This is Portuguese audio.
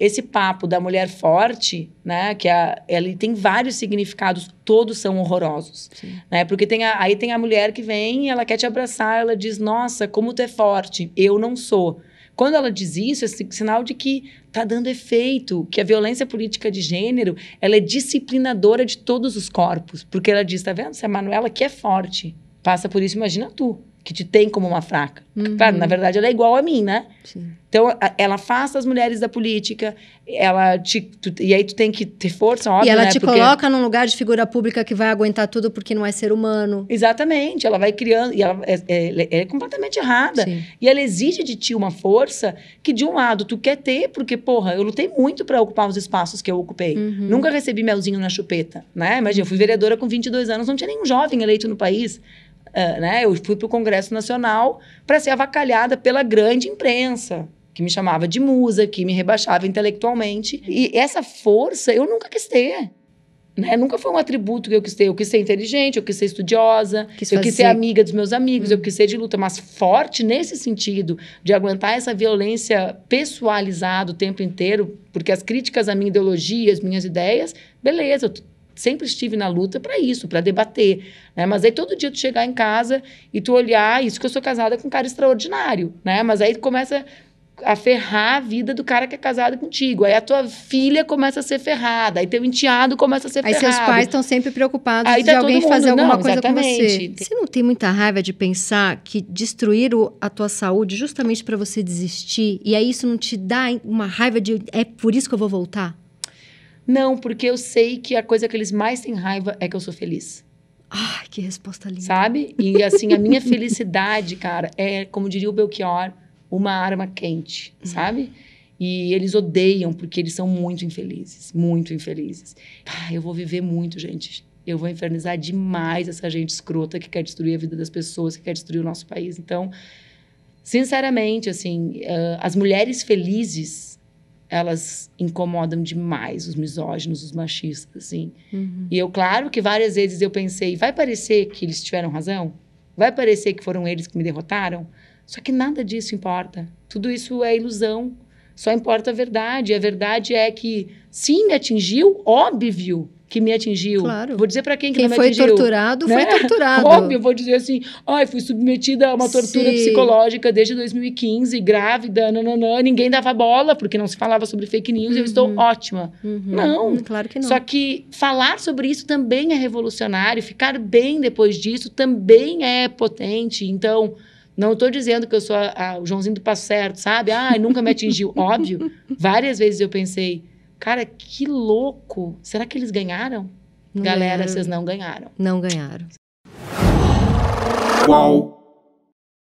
esse papo da mulher forte, né, que é a, ela tem vários significados, todos são horrorosos, Sim. né? Porque tem a, aí tem a mulher que vem, ela quer te abraçar, ela diz: "Nossa, como tu é forte, eu não sou". Quando ela diz isso, é sinal de que tá dando efeito, que a violência política de gênero, ela é disciplinadora de todos os corpos, porque ela diz: "Tá vendo? Se a Manuela que é forte, passa por isso, imagina tu" que te tem como uma fraca. Uhum. Claro, na verdade ela é igual a mim, né? Sim. Então a, ela afasta as mulheres da política, ela te tu, e aí tu tem que ter força, óbvio, E ela né? te porque... coloca num lugar de figura pública que vai aguentar tudo porque não é ser humano. Exatamente, ela vai criando e ela é, é, é completamente errada. Sim. E ela exige de ti uma força que de um lado tu quer ter porque porra, eu lutei muito para ocupar os espaços que eu ocupei. Uhum. Nunca recebi melzinho na chupeta, né? Imagina, eu fui vereadora com 22 anos, não tinha nenhum jovem eleito no país. Ah, né? Eu fui para o Congresso Nacional para ser avacalhada pela grande imprensa, que me chamava de musa, que me rebaixava intelectualmente. E essa força eu nunca quis ter. Né? Nunca foi um atributo que eu quis ter. Eu quis ser inteligente, eu quis ser estudiosa, quis eu quis ser amiga dos meus amigos, hum. eu quis ser de luta, mas forte nesse sentido, de aguentar essa violência pessoalizada o tempo inteiro, porque as críticas à minha ideologia, às minhas ideias, beleza, eu sempre estive na luta para isso, para debater, né? Mas aí todo dia tu chegar em casa e tu olhar, isso que eu sou casada com um cara extraordinário, né? Mas aí começa a ferrar a vida do cara que é casado contigo. Aí a tua filha começa a ser ferrada, aí teu enteado começa a ser aí ferrado. Aí seus pais estão sempre preocupados aí de tá alguém mundo, fazer alguma não, coisa exatamente. com você. Você não tem muita raiva de pensar que destruíram a tua saúde justamente para você desistir e aí isso não te dá uma raiva de é por isso que eu vou voltar? Não, porque eu sei que a coisa que eles mais têm raiva é que eu sou feliz. Ai, que resposta linda. Sabe? E assim, a minha felicidade, cara, é, como diria o Belchior, uma arma quente, uhum. sabe? E eles odeiam porque eles são muito infelizes, muito infelizes. Ah, eu vou viver muito, gente. Eu vou infernizar demais essa gente escrota que quer destruir a vida das pessoas, que quer destruir o nosso país. Então, sinceramente, assim, uh, as mulheres felizes elas incomodam demais os misóginos, os machistas, assim. Uhum. E eu, claro que várias vezes eu pensei, vai parecer que eles tiveram razão? Vai parecer que foram eles que me derrotaram? Só que nada disso importa. Tudo isso é ilusão. Só importa a verdade. A verdade é que, sim, me atingiu, óbvio que me atingiu. Claro. Vou dizer para quem que quem não me foi Torturado, né? Foi torturado, Óbvio, vou dizer assim, ai, fui submetida a uma tortura Sim. psicológica desde 2015, grávida, nananã, ninguém dava bola, porque não se falava sobre fake news, uhum. eu estou uhum. ótima. Uhum. Não. Hum, claro que não. Só que falar sobre isso também é revolucionário, ficar bem depois disso também é potente. Então, não estou dizendo que eu sou a, a, o Joãozinho do Passo Certo, sabe? Ah, nunca me atingiu. Óbvio. Várias vezes eu pensei, cara, que louco. Será que eles ganharam? Não Galera, ganharam. vocês não ganharam. Não ganharam. Qual?